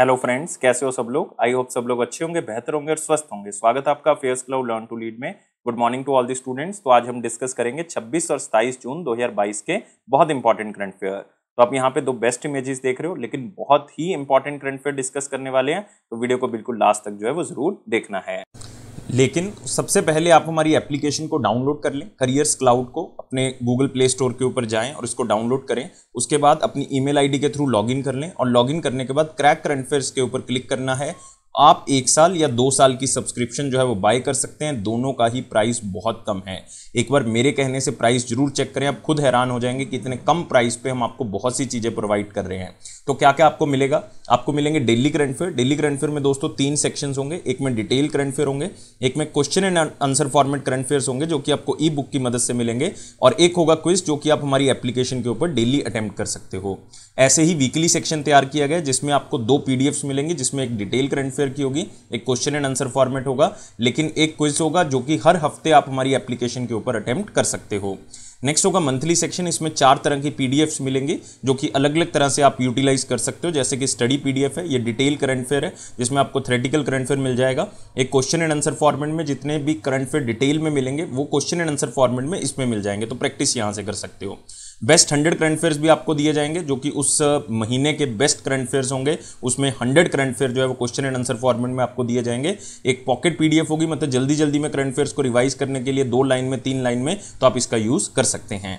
hello friends कैसे हो सब लोग आई होप सब लोग अच्छे होंगे बेहतर होंगे और स्वस्थ होंगे स्वागत है आपका fairs club learn to lead में good morning to all the students तो आज हम डिस्कस करेंगे 26 और 27 जून 2022 के बहुत इंपॉर्टेंट करंट फेयर तो आप यहाँ पे दो बेस्ट इमेजेस देख रहे हो लेकिन बहुत ही इंपॉर्टेंट करंट फेयर डिस्कस करने वाले हैं तो वीडियो को बिल्कुल लास्ट तक जो है वो जरूर देखना है लेकिन सबसे पहले आप हमारी एप्लीकेशन को डाउनलोड कर लें करियर्स क्लाउड को अपने गूगल प्ले स्टोर के ऊपर जाएं और इसको डाउनलोड करें उसके बाद अपनी ईमेल आईडी के थ्रू लॉगिन कर लें और लॉगिन करने के बाद क्रैक करंट फेयर्स के ऊपर क्लिक करना है आप एक साल या दो साल की सब्सक्रिप्शन जो है वो बाय कर सकते हैं दोनों का ही प्राइस बहुत कम है एक बार मेरे कहने से प्राइस जरूर चेक करें आप खुद हैरान हो जाएंगे कि इतने कम प्राइस पे हम आपको बहुत सी चीज़ें प्रोवाइड कर रहे हैं तो क्या क्या आपको मिलेगा आपको मिलेंगे daily current affair daily current affair में दोस्तों तीन सेक्शंस होंगे एक में डिटेल करंट फेयर होंगे एक में question and answer format current affair होंगे जो कि आपको ई बुक की मदद से मिलेंगे और एक होगा क्विज जो कि आप हमारी एप्लीकेशन के ऊपर डेली अटैम्प्ट कर सकते हो ऐसे ही वीकली सेक्शन तैयार किया गया जिसमें आपको दो पीडीएफ मिलेंगे जिसमें एक डिटेल करंट फेयर आंसर की होगी एक क्वेश्चन एंड आंसर फॉर्मेट होगा लेकिन एक क्विज होगा जो कि हर हफ्ते आप हमारी एप्लीकेशन के ऊपर अटैम्प्ट कर सकते हो नेक्स्ट होगा मंथली सेक्शन इसमें चार तरह की पीडीएफ्स मिलेंगी जो कि अलग अलग तरह से आप यूटिलाइज कर सकते हो जैसे कि स्टडी पीडीएफ है ये डिटेल करंट फेयर है जिसमें आपको थ्रेटिकल करंट फेयर मिल जाएगा एक क्वेश्चन एंड आंसर फॉर्मेट में जितने भी करंट फेयर डिटेल में मिलेंगे वो क्वेश्चन एंड आंसर फॉर्मेट में इसमें मिल जाएंगे तो प्रैक्टिस यहाँ से कर सकते हो बेस्ट हंड्रेड करंट अफेयर्स भी आपको दिए जाएंगे जो कि उस महीने के बेस्ट करंट अफेयर्स होंगे उसमें हंड्रेड करंट अफेयर जो है वो क्वेश्चन एंड आंसर फॉर्मेट में आपको दिए जाएंगे एक पॉकेट पीडीएफ होगी मतलब जल्दी जल्दी में करंट अफेयर्स को रिवाइज करने के लिए दो लाइन में तीन लाइन में तो आप इसका यूज़ कर सकते हैं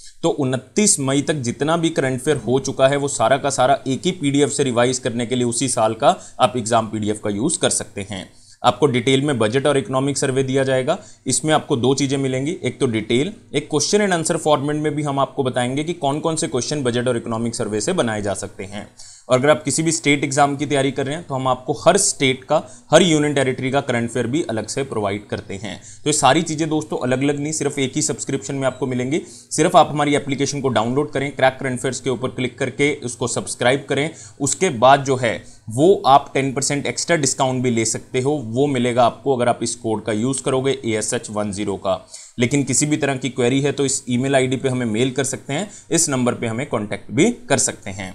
तो 29 मई तक जितना भी करंट अफेयर हो चुका है वो सारा का सारा एक ही पीडीएफ से रिवाइज करने के लिए उसी साल का आप एग्जाम पीडीएफ का यूज़ कर सकते हैं आपको डिटेल में बजट और इकोनॉमिक सर्वे दिया जाएगा इसमें आपको दो चीज़ें मिलेंगी एक तो डिटेल एक क्वेश्चन एंड आंसर फॉर्मेट में भी हम आपको बताएंगे कि कौन कौन से क्वेश्चन बजट और इकोनॉमिक सर्वे से बनाए जा सकते हैं और अगर आप किसी भी स्टेट एग्जाम की तैयारी कर रहे हैं तो हम आपको हर स्टेट का हर यूनियन टेरिटरी का करंट अफेयर भी अलग से प्रोवाइड करते हैं तो ये सारी चीज़ें दोस्तों अलग अलग नहीं सिर्फ एक ही सब्सक्रिप्शन में आपको मिलेंगी सिर्फ आप हमारी एप्लीकेशन को डाउनलोड करें क्रैक करंट अफेयर्स के ऊपर क्लिक करके उसको सब्सक्राइब करें उसके बाद जो है वो आप 10% एक्स्ट्रा डिस्काउंट भी ले सकते हो वो मिलेगा आपको अगर आप इस कोड का यूज़ करोगे A S H one zero का लेकिन किसी भी तरह की क्वेरी है तो इस ईमेल आईडी पे हमें मेल कर सकते हैं इस नंबर पे हमें कांटेक्ट भी कर सकते हैं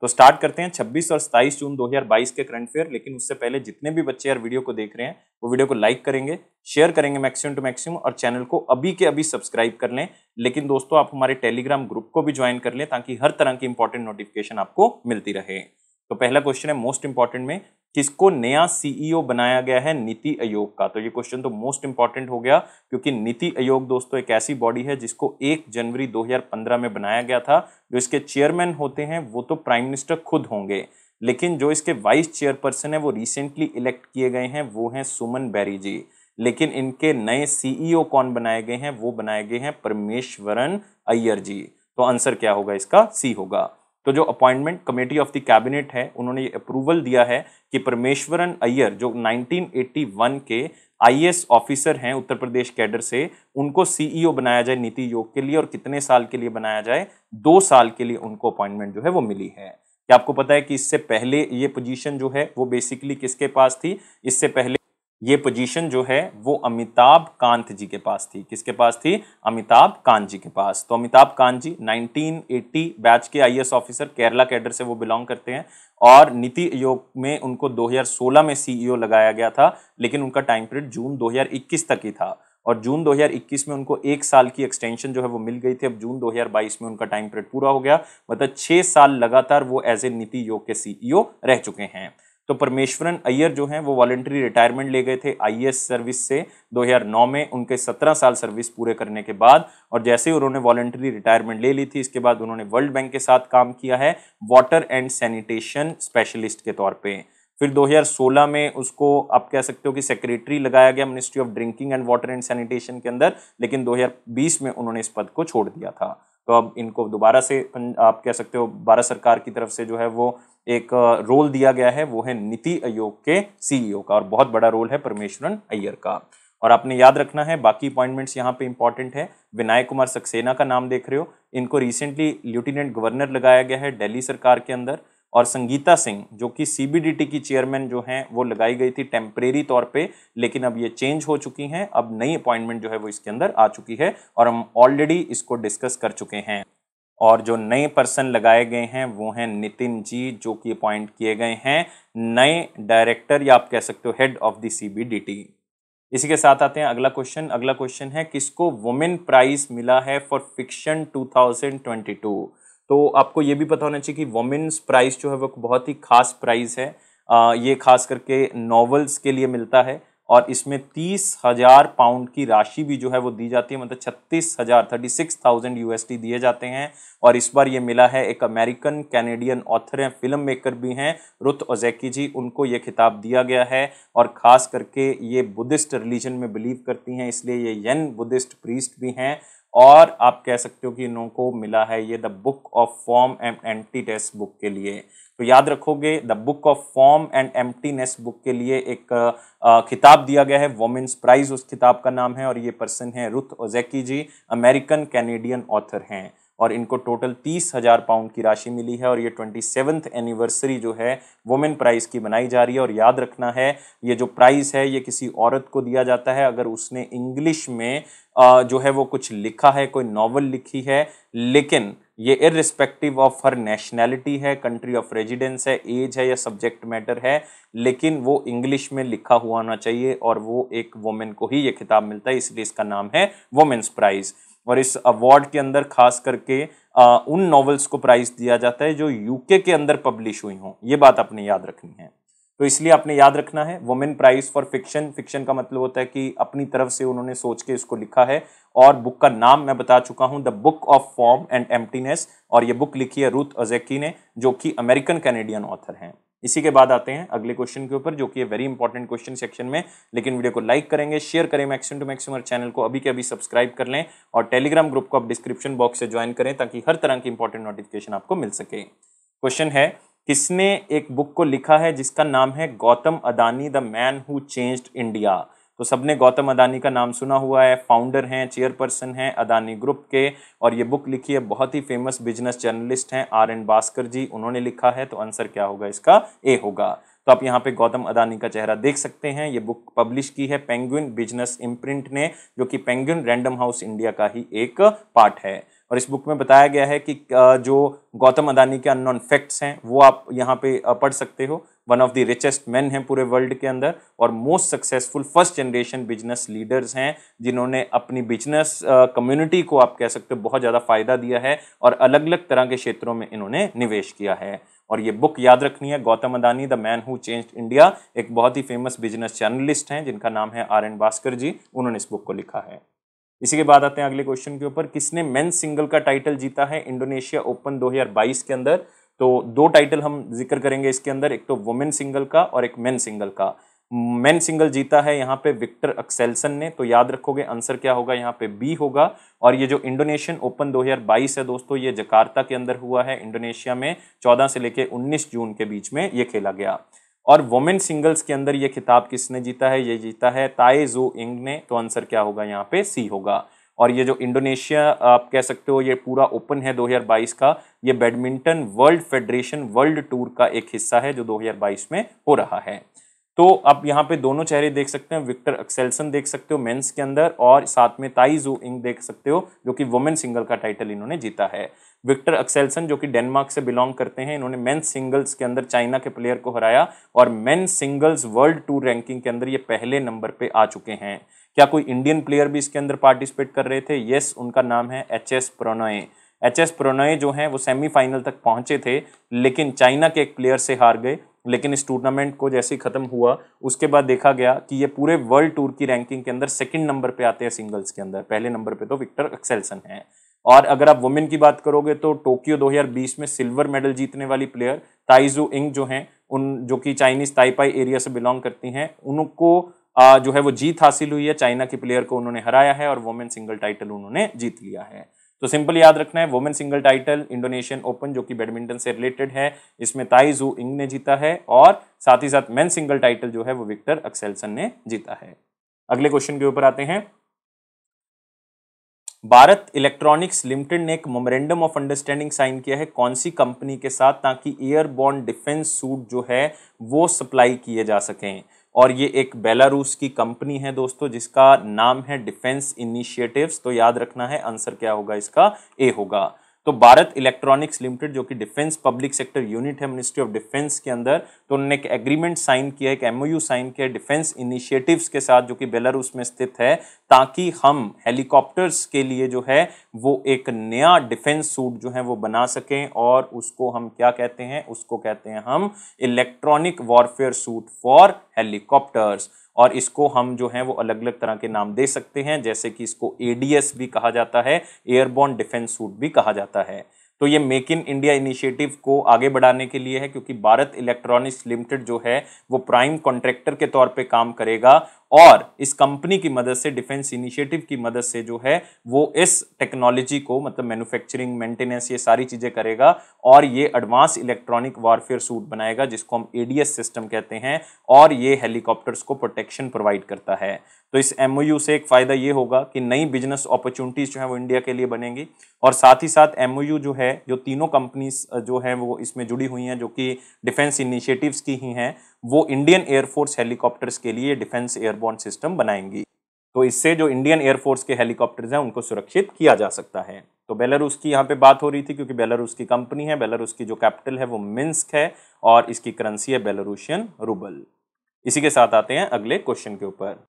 तो स्टार्ट करते हैं 26 और 27 जून 2022 के करंट फेयर लेकिन उससे पहले जितने भी बच्चे यार वीडियो को देख रहे हैं वो वीडियो को लाइक करेंगे शेयर करेंगे मैक्सिमम टू मैक्सिमम और चैनल को अभी के अभी सब्सक्राइब कर लें लेकिन दोस्तों आप हमारे टेलीग्राम ग्रुप को भी ज्वाइन कर लें ताकि हर तरह की इंपॉर्टेंट नोटिफिकेशन आपको मिलती रहे तो पहला क्वेश्चन है मोस्ट इंपॉर्टेंट में किसको नया सीईओ e बनाया गया है नीति आयोग का तो ये क्वेश्चन तो मोस्ट इंपॉर्टेंट हो गया क्योंकि नीति आयोग दोस्तों एक ऐसी बॉडी है जिसको 1 जनवरी 2015 में बनाया गया था जो इसके चेयरमैन होते हैं वो तो प्राइम मिनिस्टर खुद होंगे लेकिन जो इसके वाइस चेयरपर्सन है वो रिसेंटली इलेक्ट किए गए हैं वो हैं सुमन बैरी जी लेकिन इनके नए सीईओ e कौन बनाए गए हैं वो बनाए गए हैं परमेश्वरन अय्यर जी तो आंसर क्या होगा इसका सी होगा तो जो appointment committee of the cabinet है उन्होंने ये अप्रूवल दिया है कि परमेश्वरन अय्यर जो 1981 के आईएएस ऑफिसर हैं उत्तर प्रदेश कैडर से उनको सीईओ e बनाया जाए नीति योग के लिए और कितने साल के लिए बनाया जाए दो साल के लिए उनको अपॉइंटमेंट जो है वो मिली है क्या आपको पता है कि इससे पहले ये पोजीशन जो है वो बेसिकली किसके पास थी इससे पहले ये पोजीशन जो है वो अमिताभ कांत जी के पास थी किसके पास थी अमिताभ कांत जी के पास तो अमिताभ कांत जी 1980 बैच के आईएएस ऑफिसर केरला कैडर से वो बिलोंग करते हैं और नीति आयोग में उनको 2016 में सीईओ e लगाया गया था लेकिन उनका टाइम पीरियड जून 2021 तक ही था और जून 2021 में उनको एक साल की एक्सटेंशन जो है वो मिल गई थी अब जून 2022 में उनका टाइम पीरियड पूरा हो गया मतलब छः साल लगातार वो एज ए नीति योग के सीईओ e रह चुके हैं तो परमेश्वरन अय्यर जो हैं वो वॉलेंट्री रिटायरमेंट ले गए थे आईएएस सर्विस से 2009 में उनके 17 साल सर्विस पूरे करने के बाद और जैसे ही उन्होंने वॉलेंट्री रिटायरमेंट ले ली थी इसके बाद उन्होंने वर्ल्ड बैंक के साथ काम किया है वाटर एंड सैनिटेशन स्पेशलिस्ट के तौर पर फिर 2016 में उसको आप कह सकते हो कि सेक्रेटरी लगाया गया ministry of drinking and water and sanitation के अंदर लेकिन 2020 में उन्होंने इस पद को छोड़ दिया था तो अब इनको दोबारा से आप कह सकते हो भारत सरकार की तरफ से जो है वो एक रोल दिया गया है वो है नीति आयोग के सीईओ e का और बहुत बड़ा रोल है परमेश्वरन अय्यर का और आपने याद रखना है बाकी अपॉइंटमेंट्स यहाँ पे इंपॉर्टेंट है विनायक कुमार सक्सेना का नाम देख रहे हो इनको रिसेंटली लेफ्टिनेंट गवर्नर लगाया गया है दिल्ली सरकार के अंदर और संगीता सिंह जो कि सीबीडीटी की चेयरमैन जो हैं वो लगाई गई थी टेम्परेरी तौर पे लेकिन अब ये चेंज हो चुकी हैं अब नई अपॉइंटमेंट जो है वो इसके अंदर आ चुकी है और हम ऑलरेडी इसको डिस्कस कर चुके हैं और जो नए पर्सन लगाए गए हैं वो हैं नितिन जी जो कि अपॉइंट किए गए हैं नए डायरेक्टर या आप कह सकते हो हेड ऑफ द सीबीडीटी इसी के साथ आते हैं अगला क्वेश्चन अगला क्वेश्चन है किसको वुमेन प्राइज मिला है फॉर फिक्शन 2022 तो आपको ये भी पता होना चाहिए कि वोमेंस प्राइज़ जो है वो बहुत ही खास प्राइज़ है आ, ये खास करके नॉवल्स के लिए मिलता है और इसमें तीस हज़ार पाउंड की राशि भी जो है वो दी जाती है मतलब छत्तीस हज़ार थर्टी सिक्स थाउजेंड यू दिए जाते हैं और इस बार ये मिला है एक अमेरिकन कैनेडियन ऑथर हैं फिल्म मेकर भी हैं रुत ओजैकी जी उनको ये खिताब दिया गया है और ख़ास करके ये बुद्धिस्ट रिलीजन में बिलीव करती हैं इसलिए ये यन बुद्धिस्ट प्रीस्ट भी हैं और आप कह सकते हो कि इनको मिला है ये the book of form and empty test book के लिए तो याद रखोगे the book of form and emptiness book के लिए एक खिताब दिया गया है वोमेंस प्राइज उस किताब का नाम है और ये पर्सन है Ruth Ozeki ji American Canadian author हैं और इनको टोटल तीस हज़ार पाउंड की राशि मिली है और ये ट्वेंटी सेवन्थ एनिवर्सरी जो है वुमेन प्राइज़ की मनाई जा रही है और याद रखना है ये जो प्राइज़ है ये किसी औरत को दिया जाता है अगर उसने इंग्लिश में जो है वो कुछ लिखा है कोई नॉवल लिखी है लेकिन ये इरिस्पेक्टिव ऑफ हर नेशनैलिटी है कंट्री ऑफ रेजिडेंस है एज है या सब्जेक्ट मैटर है लेकिन वो इंग्लिश में लिखा हुआ होना चाहिए और वो एक वोमेन को ही ये खिताब मिलता है इसलिए इसका नाम है वोमेन्स प्राइज़ और इस अवार्ड के अंदर खास करके आ, उन नॉवेल्स को प्राइज़ दिया जाता है जो यूके के अंदर पब्लिश हुई हों ये बात आपने याद रखनी है तो इसलिए आपने याद रखना है women prize for fiction fiction का मतलब होता है कि अपनी तरफ से उन्होंने सोच के इसको लिखा है और बुक का नाम मैं बता चुका हूं the book of form and emptiness और ये बुक लिखी है रूथ अजेकी ने जो कि अमेरिकन कैनेडियन ऑथर हैं इसी के बाद आते हैं अगले क्वेश्चन के ऊपर जो कि वेरी इंपॉर्टेंट क्वेश्चन सेक्शन में लेकिन वीडियो को लाइक करेंगे शेयर करें मैक्सिम टू मैक्सिम चैनल को अभी के अभी सब्सक्राइब कर लें और टेलीग्राम ग्रुप को आप डिस्क्रिप्शन बॉक्स से ज्वाइन करें ताकि हर तरह की इंपॉर्टेंट नोटिफिकेशन आपको मिल सके क्वेश्चन है किसने एक बुक को लिखा है जिसका नाम है Gautam Adani the man who changed India तो सबने गौतम अदानी का नाम सुना हुआ है फाउंडर हैं चेयरपर्सन हैं अदानी ग्रुप के और ये बुक लिखी है बहुत ही फेमस बिजनेस जर्नलिस्ट हैं आर एन भास्कर जी उन्होंने लिखा है तो आंसर क्या होगा इसका ए होगा तो आप यहाँ पे गौतम अदानी का चेहरा देख सकते हैं ये बुक पब्लिश की है पेंगुइन बिजनेस इम्प्रिंट ने जो कि पेंगुइन रैंडम हाउस इंडिया का ही एक पार्ट है और इस बुक में बताया गया है कि जो गौतम अदानी के अननोन फैक्ट्स हैं वो आप यहाँ पे पढ़ सकते हो one of the richest man हैं पूरे वर्ल्ड के अंदर और most successful first generation business leaders हैं जिन्होंने अपनी बिजनेस कम्युनिटी को आप कह सकते हो बहुत ज़्यादा फायदा दिया है और अलग अलग तरह के क्षेत्रों में इन्होंने निवेश किया है और ये बुक याद रखनी है Gautam Adani the man who change India एक बहुत ही फेमस बिजनेस जर्नलिस्ट हैं जिनका नाम है आर एन भास्कर जी उन्होंने इस बुक को लिखा है इसी के बाद आते हैं अगले क्वेश्चन के ऊपर किसने मेन सिंगल का टाइटल जीता है इंडोनेशिया ओपन 2022 के अंदर तो दो टाइटल हम जिक्र करेंगे इसके अंदर एक तो वुमेन सिंगल का और एक मेन सिंगल का मेन सिंगल जीता है यहाँ पे विक्टर अक्सेलसन ने तो याद रखोगे आंसर क्या होगा यहाँ पे बी होगा और ये जो इंडोनेशियन ओपन 2022 है दोस्तों ये जकार्ता के अंदर हुआ है इंडोनेशिया में 14 से लेके 19 जून के बीच में ये खेला गया और वुमेन सिंगल्स के अंदर ये खिताब किसने जीता है ये जीता है ताए जो इंग ने तो आंसर क्या होगा यहाँ पे सी होगा और ये जो इंडोनेशिया आप कह सकते हो ये पूरा ओपन है 2022 का ये badminton world federation world tour का एक हिस्सा है जो 2022 में हो रहा है तो आप यहाँ पे दोनों चेहरे देख सकते हैं विक्टर एक्सेल्सन देख सकते हो मेंस के अंदर और साथ में ताई जू इंग देख सकते हो जो कि वुमेन सिंगल का टाइटल इन्होंने जीता है विक्टर एक्सेल्सन जो कि डेनमार्क से बिलोंग करते हैं इन्होंने मेंस सिंगल्स के अंदर चाइना के प्लेयर को हराया और men singles world tour ranking के अंदर ये पहले नंबर पर आ चुके हैं क्या कोई इंडियन प्लेयर भी इसके अंदर पार्टिसिपेट कर रहे थे येस उनका नाम है H S Prannoy H S Prannoy जो हैं वो सेमीफाइनल तक पहुंचे थे लेकिन चाइना के एक प्लेयर से हार गए लेकिन इस टूर्नामेंट को जैसे ही ख़त्म हुआ उसके बाद देखा गया कि ये पूरे वर्ल्ड टूर की रैंकिंग के अंदर सेकंड नंबर पे आते हैं सिंगल्स के अंदर पहले नंबर पे तो विक्टर एक्सेलसन है और अगर आप वुमेन की बात करोगे तो टोक्यो 2020 में सिल्वर मेडल जीतने वाली प्लेयर ताइजू इंग जो हैं उन जो कि चाइनीज ताइपाई एरिया से बिलोंग करती हैं उनको जो है वो जीत हासिल हुई है चाइना की प्लेयर को उन्होंने हराया है और वुमेन सिंगल टाइटल उन्होंने जीत लिया है तो सिंपल याद रखना है women single title Indonesian open जो कि बैडमिंटन से रिलेटेड है इसमें ताई जू इंग ने जीता है और साथ ही साथ मेन सिंगल टाइटल जो है वो विक्टर अक्सेलसन ने जीता है अगले क्वेश्चन के ऊपर आते हैं भारत इलेक्ट्रॉनिक्स लिमिटेड ने एक मोमरेंडम ऑफ अंडरस्टैंडिंग साइन किया है कौन सी कंपनी के साथ ताकि एयरबॉर्न डिफेंस सूट जो है वो सप्लाई किए जा सकें और ये एक बेलारूस की कंपनी है दोस्तों जिसका नाम है डिफेंस इनिशिएटिव्स तो याद रखना है आंसर क्या होगा इसका ए होगा तो भारत इलेक्ट्रॉनिक्स लिमिटेड जो कि डिफेंस पब्लिक सेक्टर यूनिट है मिनिस्ट्री ऑफ डिफेंस के अंदर तो उन्होंने एक एग्रीमेंट साइन किया एक एमओयू साइन किया डिफेंस इनिशिएटिव्स के साथ जो कि बेलारूस में स्थित है ताकि हम हेलीकॉप्टर्स के लिए जो है वो एक नया डिफेंस सूट जो है वो बना सकें और उसको हम क्या कहते हैं उसको कहते हैं हम electronic warfare suite for helicopters और इसको हम जो है वो अलग अलग तरह के नाम दे सकते हैं जैसे कि इसको एडीएस भी कहा जाता है एयरबोन डिफेंस सूट भी कहा जाता है तो ये मेक इन इंडिया इनिशिएटिव को आगे बढ़ाने के लिए है क्योंकि भारत इलेक्ट्रॉनिक्स लिमिटेड जो है वो प्राइम कॉन्ट्रैक्टर के तौर पे काम करेगा और इस कंपनी की मदद से डिफेंस इनिशिएटिव की मदद से जो है वो इस टेक्नोलॉजी को मतलब मैन्युफैक्चरिंग मेंटेनेंस ये सारी चीज़ें करेगा और ये एडवांस इलेक्ट्रॉनिक वॉरफेयर सूट बनाएगा जिसको हम एडीएस सिस्टम कहते हैं और ये हेलीकॉप्टर्स को प्रोटेक्शन प्रोवाइड करता है तो इस एमओयू से एक फ़ायदा ये होगा कि नई बिजनेस अपॉर्चुनिटीज़ जो है वो इंडिया के लिए बनेंगी और साथ ही साथ एमओयू जो है जो तीनों कंपनीज जो है वो इसमें जुड़ी हुई हैं जो कि डिफेंस इनिशिएटिव्स की ही हैं वो इंडियन एयरफोर्स हेलीकॉप्टर्स के लिए डिफेंस एयरबॉर्न सिस्टम बनाएंगी तो इससे जो इंडियन एयरफोर्स के हेलीकॉप्टर्स हैं उनको सुरक्षित किया जा सकता है तो बेलारूस की यहाँ पे बात हो रही थी क्योंकि बेलारूस की कंपनी है बेलारूस की जो कैपिटल है वो मिन्स्क है और इसकी करेंसी है बेलारूशियन रूबल इसी के साथ आते हैं अगले क्वेश्चन के ऊपर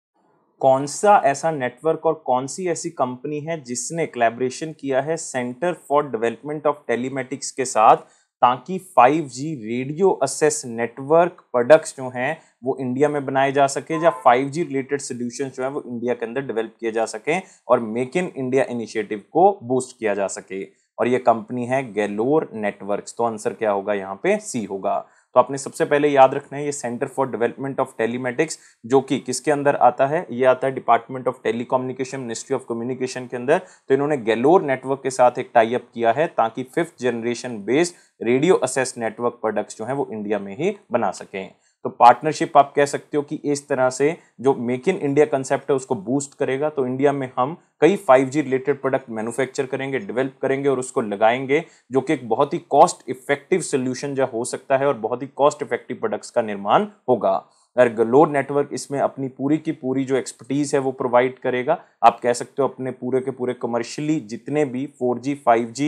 कौन सा ऐसा नेटवर्क और कौन सी ऐसी कंपनी है जिसने कलेबरेशन किया है centre for development of telematics के साथ ताकि 5G radio access network products जो हैं वो इंडिया में बनाए जा सके या 5G रिलेटेड सोल्यूशन जो है वो इंडिया के अंदर डेवलप किए जा सकें और मेक इन इंडिया इनिशिएटिव को बूस्ट किया जा सके और ये कंपनी है गैलोर नेटवर्क्स तो आंसर क्या होगा यहाँ पे सी होगा तो आपने सबसे पहले याद रखना है ये centre for development of telematics जो कि किसके अंदर आता है ये आता है department of telecommunication ministry of communication के अंदर तो इन्होंने गैलोर नेटवर्क के साथ एक टाइप किया है ताकि fifth generation based radio access network products जो हैं वो इंडिया में ही बना सकें तो पार्टनरशिप आप कह सकते हो कि इस तरह से जो मेक इन इंडिया कंसेप्ट है उसको बूस्ट करेगा तो इंडिया में हम कई 5G रिलेटेड प्रोडक्ट मैन्युफैक्चर करेंगे डेवलप करेंगे और उसको लगाएंगे जो कि एक बहुत ही कॉस्ट इफेक्टिव सोल्यूशन जो हो सकता है और बहुत ही कॉस्ट इफेक्टिव प्रोडक्ट्स का निर्माण होगा गलोर नेटवर्क इसमें अपनी पूरी की पूरी जो एक्सपर्टीज़ है वो प्रोवाइड करेगा आप कह सकते हो अपने पूरे के पूरे कमर्शियली जितने भी 4G 5G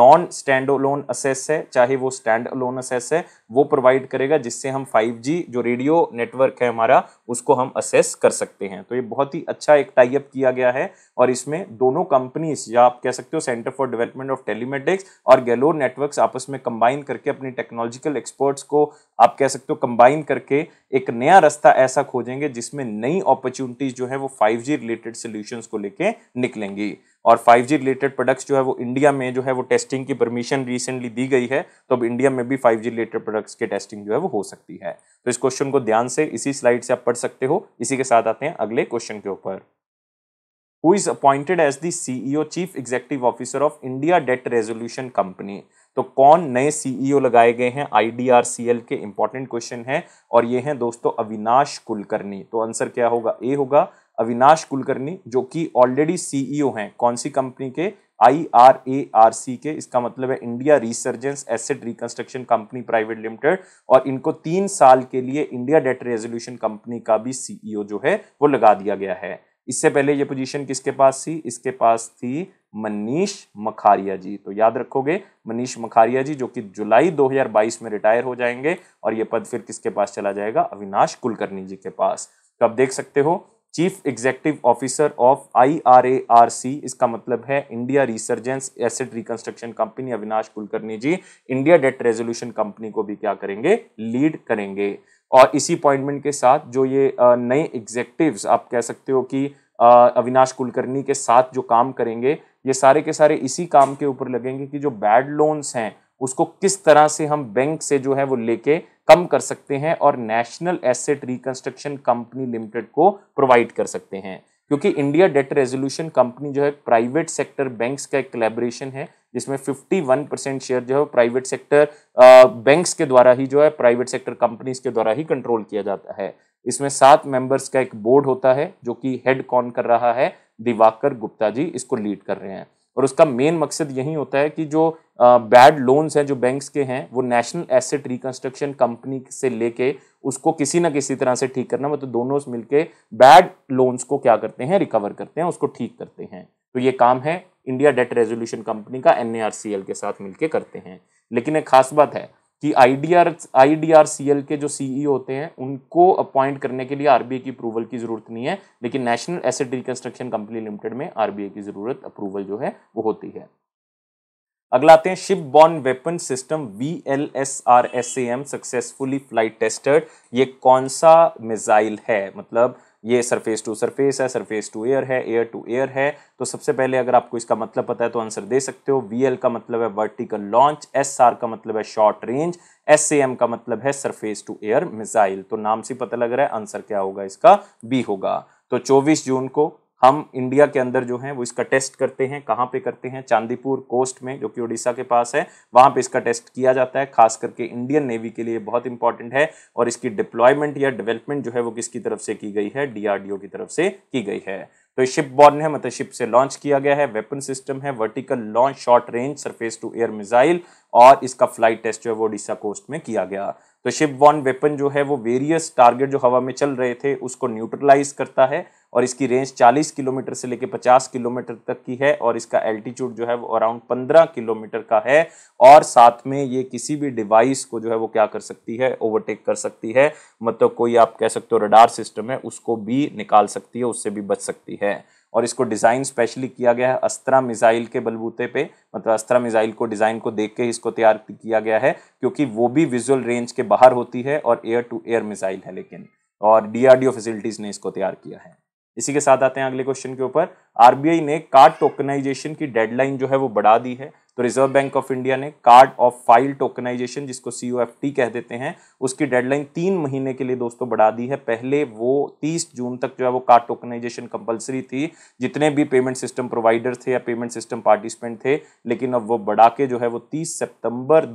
non stand alone assess है चाहे वो स्टैंड अलोन असेस है वो प्रोवाइड करेगा जिससे हम 5G जो रेडियो नेटवर्क है हमारा उसको हम असेस कर सकते हैं तो ये बहुत ही अच्छा एक टाइप किया गया है और इसमें दोनों कंपनीज या आप कह सकते हो centre for development of telematics और गैलोर नेटवर्क्स आपस में कंबाइन करके अपनी टेक्नोलॉजिकल एक्सपर्ट्स को आप कह सकते हो कंबाइन करके एक नया रास्ता ऐसा खोजेंगे जिसमें नई अपॉर्चुनिटीज जो है वो फाइव रिलेटेड सोल्यूशंस को लेके निकलेंगी और 5G रिलेटेड प्रोडक्ट्स जो है वो इंडिया में जो है वो टेस्टिंग की परमिशन रिसेंटली दी गई है तो अब इंडिया में भी 5G रिलेटेड प्रोडक्ट्स के टेस्टिंग जो है वो हो सकती है तो इस क्वेश्चन को ध्यान से इसी स्लाइड से आप पढ़ सकते हो इसी के साथ आते हैं अगले क्वेश्चन के ऊपर who is appointed as the CEO chief Executive officer of India debt resolution company तो कौन नए सीईओ e लगाए गए हैं आईडीआरसीएल के इंपॉर्टेंट क्वेश्चन है और ये हैं दोस्तों अविनाश कुलकर्णी तो आंसर क्या होगा ए होगा अविनाश कुलकर्णी जो कि ऑलरेडी सीईओ e हैं कौन सी कंपनी के I R A R C के इसका मतलब है India resurgence asset reconstruction company private limited और इनको तीन साल के लिए इंडिया डेट रेजोल्यूशन कंपनी का भी सीईओ e जो है वो लगा दिया गया है इससे पहले ये पोजीशन किसके पास थी इसके पास थी मनीष मखारिया जी तो याद रखोगे मनीष मखारिया जी जो कि जुलाई 2022 में रिटायर हो जाएंगे और ये पद फिर किसके पास चला जाएगा अविनाश कुलकर्णी जी के पास तो आप देख सकते हो chief executive officer of IRARC इसका मतलब है India resurgence asset reconstruction company Avinash Kulkarni ji India debt resolution company को भी क्या करेंगे लीड करेंगे और इसी अपॉइंटमेंट के साथ जो ये नए एग्जेक्टिव आप कह सकते हो कि अविनाश कुलकर्णी के साथ जो काम करेंगे ये सारे के सारे इसी काम के ऊपर लगेंगे कि जो बैड लोन्स हैं उसको किस तरह से हम बैंक से जो है वो लेके कम कर सकते हैं और national asset reconstruction company limited को प्रोवाइड कर सकते हैं क्योंकि इंडिया डेट रेजोल्यूशन कंपनी जो है प्राइवेट सेक्टर बैंक्स का एक कलेबरेशन है जिसमें 51 परसेंट शेयर जो है प्राइवेट सेक्टर बैंक्स के द्वारा ही जो है प्राइवेट सेक्टर कंपनीज के द्वारा ही कंट्रोल किया जाता है इसमें सात मेंबर्स का एक बोर्ड होता है जो कि हेड कौन कर रहा है दिवाकर गुप्ता जी इसको लीड कर रहे हैं और उसका मेन मकसद यही होता है कि जो बैड लोन्स हैं जो बैंक्स के हैं वो नेशनल एसेट रिकंस्ट्रक्शन कंपनी से लेके उसको किसी ना किसी तरह से ठीक करना मतलब दोनों मिलके बैड लोन्स को क्या करते हैं रिकवर करते हैं उसको ठीक करते हैं तो ये काम है इंडिया डेट रेजोल्यूशन कंपनी का एन के साथ मिलकर करते हैं लेकिन एक खास बात है कि आईडीआर आईडीआरसीएल के जो सीई e होते हैं उनको अपॉइंट करने के लिए आरबीआई की अप्रूवल की जरूरत नहीं है लेकिन national asset reconstruction company limited में आरबीआई की जरूरत अप्रूवल जो है वो होती है अगला आते हैं ship borne weapon system V L S R S A M successfully flight tested ये कौन सा मिसाइल है मतलब ये सरफेस टू सरफेस है सरफेस टू एयर है एयर टू एयर है तो सबसे पहले अगर आपको इसका मतलब पता है तो आंसर दे सकते हो वी का मतलब है वर्टिकल लॉन्च एस का मतलब है शॉर्ट रेंज एस का मतलब है सरफेस टू एयर मिसाइल तो नाम से पता लग रहा है आंसर क्या होगा इसका बी होगा तो 24 जून को हम इंडिया के अंदर जो है वो इसका टेस्ट करते हैं कहाँ पे करते हैं चांदीपुर कोस्ट में जो कि उड़ीसा के पास है वहाँ पे इसका टेस्ट किया जाता है खास करके इंडियन नेवी के लिए बहुत इंपॉर्टेंट है और इसकी डिप्लॉयमेंट या डेवलपमेंट जो है वो किसकी तरफ से की गई है डीआरडीओ की तरफ से की गई है तो शिप बॉर्न है मतलब शिप से लॉन्च किया गया है वेपन सिस्टम है vertical launch short range surface to air missile और इसका फ्लाइट टेस्ट जो है वो ओडिशा कोस्ट में किया गया तो शिप बॉर्न वेपन जो है वो वेरियस टारगेट जो हवा में चल रहे थे उसको न्यूट्रलाइज करता है और इसकी रेंज 40 किलोमीटर से लेकर 50 किलोमीटर तक की है और इसका एल्टीट्यूड जो है वो अराउंड 15 किलोमीटर का है और साथ में ये किसी भी डिवाइस को जो है वो क्या कर सकती है ओवरटेक कर सकती है मतलब कोई आप कह सकते हो रडार सिस्टम है उसको भी निकाल सकती है उससे भी बच सकती है और इसको डिज़ाइन स्पेशली किया गया है अस्त्रा मिसाइल के बलबूते पे मतलब अस्त्रा मिसाइल को डिज़ाइन को देख के इसको तैयार किया गया है क्योंकि वो भी विजुअल रेंज के बाहर होती है और एयर टू एयर मिसाइल है लेकिन और डीआरडीओ फैसिलिटीज़ ने इसको तैयार किया है इसी के साथ आते हैं अगले क्वेश्चन के ऊपर आरबीआई ने कार्ड टोकनाइजेशन की डेडलाइन जो है वो बढ़ा दी है तो रिजर्व बैंक ऑफ इंडिया ने कार्ड ऑफ फाइल टोकनाइजेशन जिसको सी कह देते हैं उसकी डेडलाइन तीन महीने के लिए दोस्तों बढ़ा दी है पहले वो तीस जून तक जो है वो कार्ड टोकनाइजेशन कंपलसरी थी जितने भी पेमेंट सिस्टम प्रोवाइडर थे या पेमेंट सिस्टम पार्टिसिपेंट थे लेकिन अब वो बढ़ा के जो है वो तीस सितंबर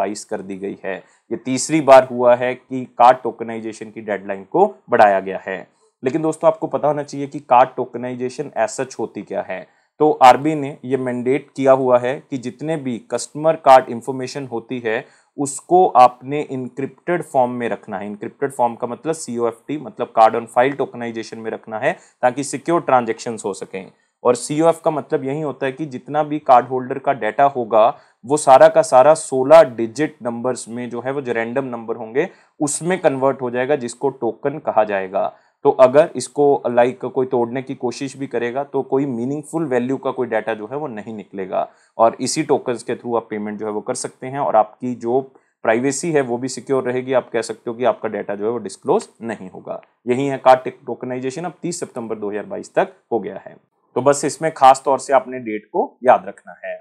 बाईस कर दी गई है ये तीसरी बार हुआ है कि कार्ड टोकनाइजेशन की डेडलाइन को बढ़ाया गया है लेकिन दोस्तों आपको पता होना चाहिए कि कार्ड टोकनाइजेशन एसच होती क्या है तो आरबी ने ये मैंडेट किया हुआ है कि जितने भी कस्टमर कार्ड इंफॉर्मेशन होती है उसको आपने इंक्रिप्टेड फॉर्म में रखना है इंक्रिप्टेड फॉर्म का मतलब सी मतलब कार्ड ऑन फाइल टोकनाइजेशन में रखना है ताकि सिक्योर ट्रांजेक्शन हो सकें और सी का मतलब यही होता है कि जितना भी कार्ड होल्डर का डाटा होगा वो सारा का सारा 16 डिजिट नंबर्स में जो है वो जो रैंडम नंबर होंगे उसमें कन्वर्ट हो जाएगा जिसको टोकन कहा जाएगा तो अगर इसको लाइक कोई तोड़ने की कोशिश भी करेगा तो कोई मीनिंगफुल वैल्यू का कोई डाटा जो है वो नहीं निकलेगा और इसी टोकन के थ्रू आप पेमेंट जो है वो कर सकते हैं और आपकी जो प्राइवेसी है वो भी सिक्योर रहेगी आप कह सकते हो कि आपका डाटा जो है वो डिस्क्लोज नहीं होगा यही है कार्ड टोकनाइजेशन अब 30 सितंबर 2022 तक हो गया है तो बस इसमें खास तौर से आपने डेट को याद रखना है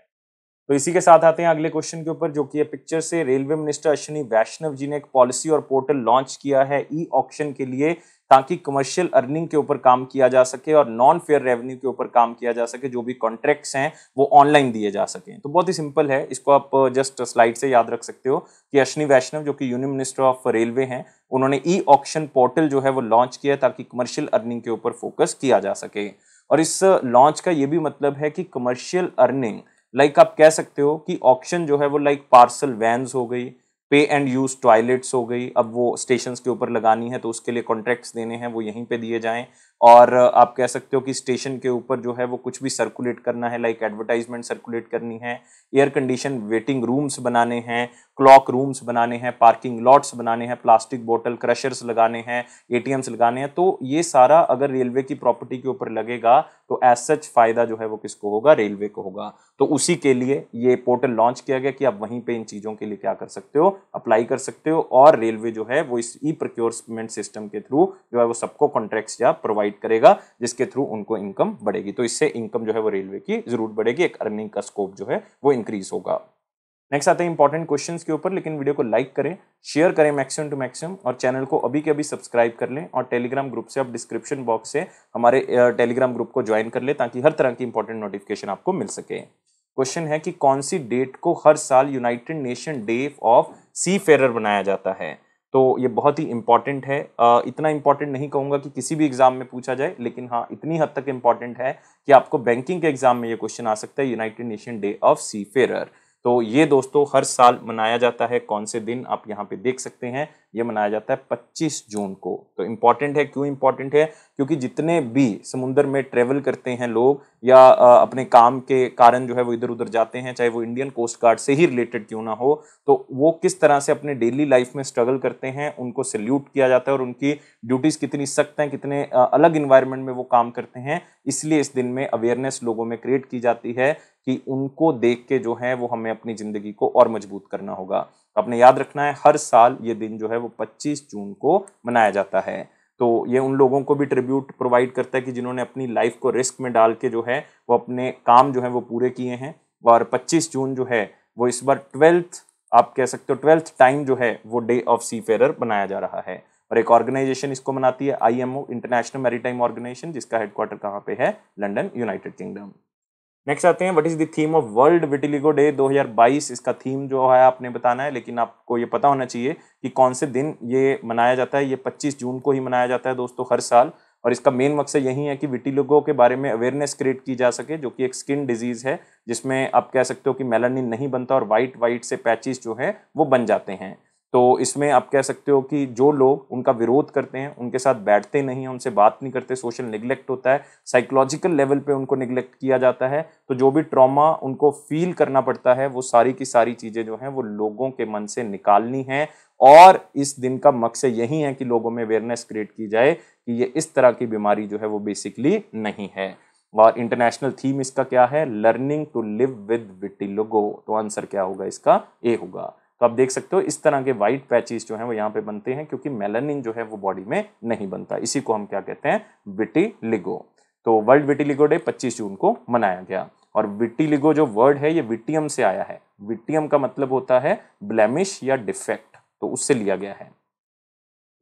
तो इसी के साथ आते हैं अगले क्वेश्चन के ऊपर जो कि पिक्चर से रेलवे मिनिस्टर अश्विनी वैष्णव जी ने एक पॉलिसी और पोर्टल लॉन्च किया है ई ऑक्शन के लिए ताकि कमर्शियल अर्निंग के ऊपर काम किया जा सके और नॉन फेयर रेवेन्यू के ऊपर काम किया जा सके जो भी कॉन्ट्रैक्ट्स हैं वो ऑनलाइन दिए जा सके तो बहुत ही सिंपल है इसको आप जस्ट uh, स्लाइड से याद रख सकते हो कि अश्नी वैष्णव जो कि यूनियन मिनिस्टर ऑफ रेलवे हैं उन्होंने ई ऑक्शन पोर्टल जो है वो लॉन्च किया ताकि कमर्शियल अर्निंग के ऊपर फोकस किया जा सके और इस लॉन्च uh, का ये भी मतलब है कि कमर्शियल अर्निंग लाइक आप कह सकते हो कि ऑक्शन जो है वो लाइक पार्सल वैन्स हो गई पे एंड यूज़ टॉयलेट्स हो गई अब वो स्टेशन के ऊपर लगानी है तो उसके लिए कॉन्ट्रैक्ट्स देने हैं वो यहीं पे दिए जाएं और आप कह सकते हो कि स्टेशन के ऊपर जो है वो कुछ भी सर्कुलेट करना है लाइक एडवर्टाइजमेंट सर्कुलेट करनी है एयर कंडीशन वेटिंग रूम्स बनाने हैं क्लॉक रूम्स बनाने हैं पार्किंग लॉट्स बनाने हैं प्लास्टिक बोतल क्रशर्स लगाने हैं एटीएम्स लगाने हैं तो ये सारा अगर रेलवे की प्रॉपर्टी के ऊपर लगेगा तो एज सच फ़ायदा जो है वो किसको होगा रेलवे को होगा तो उसी के लिए ये पोर्टल लॉन्च किया गया कि आप वहीं पर इन चीज़ों के लिए क्या कर सकते हो अप्लाई कर सकते हो और रेलवे जो है वो इस ई प्रोक्योरमेंट सिस्टम के थ्रू जो है वो सबको कॉन्ट्रैक्ट्स या प्रोवाइड प्रोवाइड करेगा जिसके थ्रू उनको इनकम बढ़ेगी तो इससे इनकम जो है वो रेलवे की जरूर बढ़ेगी एक अर्निंग का स्कोप जो है वो इंक्रीज होगा नेक्स्ट आते हैं इंपॉर्टेंट क्वेश्चन के ऊपर लेकिन वीडियो को लाइक करें शेयर करें मैक्सिमम टू मैक्सिमम और चैनल को अभी के अभी सब्सक्राइब कर लें और टेलीग्राम ग्रुप से आप डिस्क्रिप्शन बॉक्स से हमारे टेलीग्राम ग्रुप को ज्वाइन कर लें ताकि हर तरह की इंपॉर्टेंट नोटिफिकेशन आपको मिल सके क्वेश्चन है कि कौन सी डेट को हर साल United Nation day of seafarer बनाया जाता है तो ये बहुत ही इम्पॉर्टेंट है इतना इम्पॉर्टेंट नहीं कहूँगा कि किसी भी एग्ज़ाम में पूछा जाए लेकिन हाँ इतनी हद तक इम्पॉर्टेंट है कि आपको बैंकिंग के एग्ज़ाम में ये क्वेश्चन आ सकता है United Nation day of seafarer तो ये दोस्तों हर साल मनाया जाता है कौन से दिन आप यहाँ पे देख सकते हैं ये मनाया जाता है 25 जून को तो इम्पॉर्टेंट है क्यों इम्पॉर्टेंट है क्योंकि जितने भी समुंदर में ट्रेवल करते हैं लोग या अपने काम के कारण जो है वो इधर उधर जाते हैं चाहे वो इंडियन कोस्ट गार्ड से ही रिलेटेड क्यों ना हो तो वो किस तरह से अपने डेली लाइफ में स्ट्रगल करते हैं उनको सल्यूट किया जाता है और उनकी ड्यूटीज़ कितनी सख्त हैं कितने अलग इन्वायरमेंट में वो काम करते हैं इसलिए इस दिन में अवेयरनेस लोगों में क्रिएट की जाती है कि उनको देख के जो है वो हमें अपनी ज़िंदगी को और मजबूत करना होगा आपने याद रखना है हर साल ये दिन जो है वो 25 जून को मनाया जाता है तो ये उन लोगों को भी ट्रिब्यूट प्रोवाइड करता है कि जिन्होंने अपनी लाइफ को रिस्क में डाल के जो है वो अपने काम जो है वो पूरे किए हैं और 25 जून जो है वो इस बार ट्वेल्थ आप कह सकते हो ट्वेल्थ टाइम जो है वो डे ऑफ सी फेयर बनाया जा रहा है और एक ऑर्गेनाइजेशन इसको मनाती है आईएमओ इंटरनेशनल मेरी ऑर्गेनाइजेशन जिसका हेडक्वार्टर कहाँ पे है लंदन यूनाइटेड किंगडम नेक्स्ट आते हैं what is the theme of world vitiligo day 2022 इसका थीम जो है आपने बताना है लेकिन आपको ये पता होना चाहिए कि कौन से दिन ये मनाया जाता है ये 25 जून को ही मनाया जाता है दोस्तों हर साल और इसका मेन मकसद यही है कि विटिलिगो के बारे में अवेयरनेस क्रिएट की जा सके जो कि एक स्किन डिजीज़ है जिसमें आप कह सकते हो कि मेलानिन नहीं बनता और वाइट वाइट से पैचेस जो है वो बन जाते हैं तो इसमें आप कह सकते हो कि जो लोग उनका विरोध करते हैं उनके साथ बैठते नहीं हैं उनसे बात नहीं करते सोशल निगलेक्ट होता है साइकोलॉजिकल लेवल पे उनको निगलेक्ट किया जाता है तो जो भी ट्रॉमा उनको फील करना पड़ता है वो सारी की सारी चीज़ें जो हैं वो लोगों के मन से निकालनी हैं और इस दिन का मकसद यही है कि लोगों में अवेयरनेस क्रिएट की जाए कि ये इस तरह की बीमारी जो है वो बेसिकली नहीं है और इंटरनेशनल थीम इसका क्या है learning to live with vitiligo तो आंसर क्या होगा इसका ए होगा तो आप देख सकते हो इस तरह के व्हाइट पैचेस जो हैं वो यहाँ पे बनते हैं क्योंकि मेलानिन जो है वो बॉडी में नहीं बनता इसी को हम क्या कहते हैं विटिलिगो तो वर्ल्ड विटिलिगो डे 25 जून को मनाया गया और विटिलिगो जो वर्ड है ये विटियम से आया है विटियम का मतलब होता है ब्लैमिश या डिफेक्ट तो उससे लिया गया है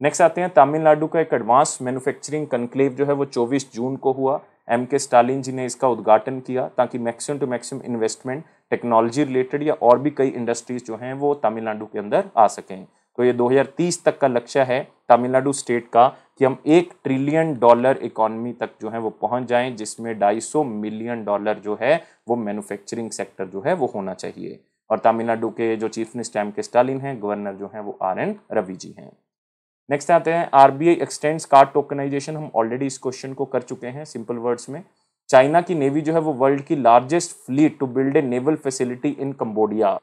नेक्स्ट आते हैं तमिलनाडु का एक एडवांस मैन्युफैक्चरिंग कंक्लेव जो है वो 24 जून को हुआ एम के स्टालिन जी ने इसका उद्घाटन किया ताकि maximum to maximum investment technology related या और भी कई इंडस्ट्रीज जो हैं वो तमिलनाडु के अंदर आ सकें तो ये 2030 तक का लक्ष्य है तमिलनाडु स्टेट का कि हम एक ट्रिलियन डॉलर इकोनॉमी तक जो है वो पहुंच जाएं जिसमें ढाई मिलियन डॉलर जो है वो मैन्युफैक्चरिंग सेक्टर जो है वो होना चाहिए और तमिलनाडु के जो chief minister M K Stalin हैं गवर्नर जो हैं वो आर एन रवि जी हैं नेक्स्ट आते हैं आरबीआई एक्सटेंड्स कार्ड टोकनाइजेशन हम ऑलरेडी इस क्वेश्चन को कर चुके हैं सिंपल वर्ड्स में चाइना की नेवी जो है वो वर्ल्ड की largest fleet to build a naval facility in Cambodia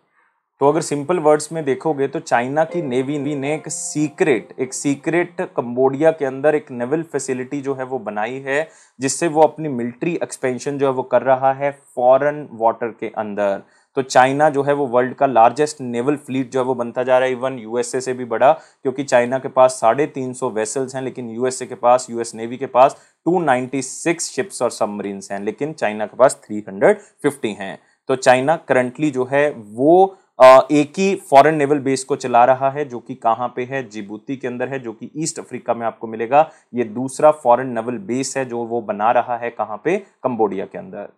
तो अगर सिंपल वर्ड्स में देखोगे तो चाइना की नेवी ने एक सीक्रेट एक सीक्रेट कंबोडिया के अंदर एक नेवल फैसिलिटी जो है वो बनाई है जिससे वो अपनी मिलिट्री एक्सपेंशन जो है वो कर रहा है फॉरेन वाटर के अंदर तो चाइना जो है वो वर्ल्ड का लार्जेस्ट नेवल फ्लीट जो है वो बनता जा रहा है इवन यूएसए से भी बड़ा क्योंकि चाइना के पास साढ़े तीन सौ वेसल्स हैं लेकिन यूएसए के पास यूएस नेवी के पास 296 शिप्स और सबमरीन्स हैं लेकिन चाइना के पास 350 हैं तो चाइना करंटली जो है वो एक ही फॉरेन नेवल बेस को चला रहा है जो कि कहाँ पे है जिबूती के अंदर है जो कि ईस्ट अफ्रीका में आपको मिलेगा ये दूसरा फॉरेन नेवल बेस है जो वो बना रहा है कहाँ पे कंबोडिया के अंदर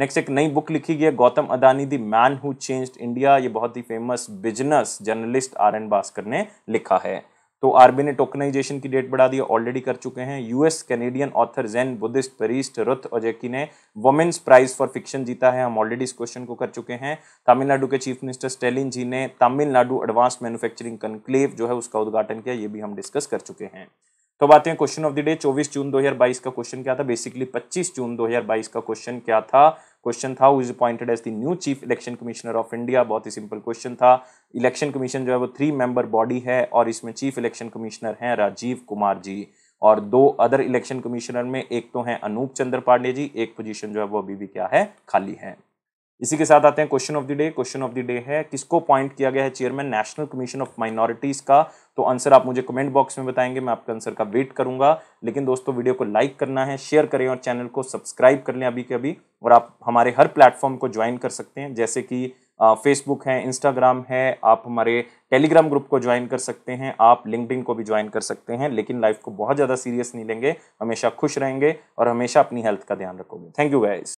नेक्स्ट एक नई बुक लिखी गई है Gautam Adani the man who changed India ये बहुत ही famous business journalist R N Bhaskar ने लिखा है तो आरबी ने टोकनाइजेशन की डेट बढ़ा दी ऑलरेडी कर चुके हैं US Canadian author Zen Buddhist priest Ruth Ozeki ने वुमेन्स प्राइज फॉर फिक्शन जीता है हम ऑलरेडी इस क्वेश्चन को कर चुके हैं तमिलनाडु के चीफ मिनिस्टर स्टेलिन जी ने तमिलनाडु एडवांस मैन्युफैक्चरिंग कंक्लेव जो है उसका उद्घाटन किया ये भी हम डिस्कस कर चुके हैं तो बातें हैं क्वेश्चन ऑफ द डे 24 जून 2022 का क्वेश्चन क्या था बेसिकली 25 जून 2022 का क्वेश्चन क्या था क्वेश्चन था is appointed as the new chief election commissioner of India बहुत ही सिंपल क्वेश्चन था इलेक्शन कमीशन जो है वो थ्री मेंबर बॉडी है और इसमें चीफ इलेक्शन कमिश्नर हैं राजीव कुमार जी और दो अदर इलेक्शन कमिश्नर में एक तो हैं अनूप चंद्र पांडे जी एक पोजीशन जो है वो अभी भी क्या है खाली है इसी के साथ आते हैं question of the day question of the day है किसको अपॉइंट किया गया है chairman national commission of minorities का तो आंसर आप मुझे कमेंट बॉक्स में बताएंगे मैं आपके आंसर का वेट करूंगा लेकिन दोस्तों वीडियो को लाइक करना है शेयर करें और चैनल को सब्सक्राइब कर लें अभी के अभी और आप हमारे हर प्लेटफॉर्म को ज्वाइन कर सकते हैं जैसे कि फेसबुक है इंस्टाग्राम है आप हमारे टेलीग्राम ग्रुप को ज्वाइन कर सकते हैं आप लिंकडिन को भी ज्वाइन कर सकते हैं लेकिन लाइफ को बहुत ज़्यादा सीरियस नहीं लेंगे हमेशा खुश रहेंगे और हमेशा अपनी हेल्थ का ध्यान रखोगे थैंक यू गाइज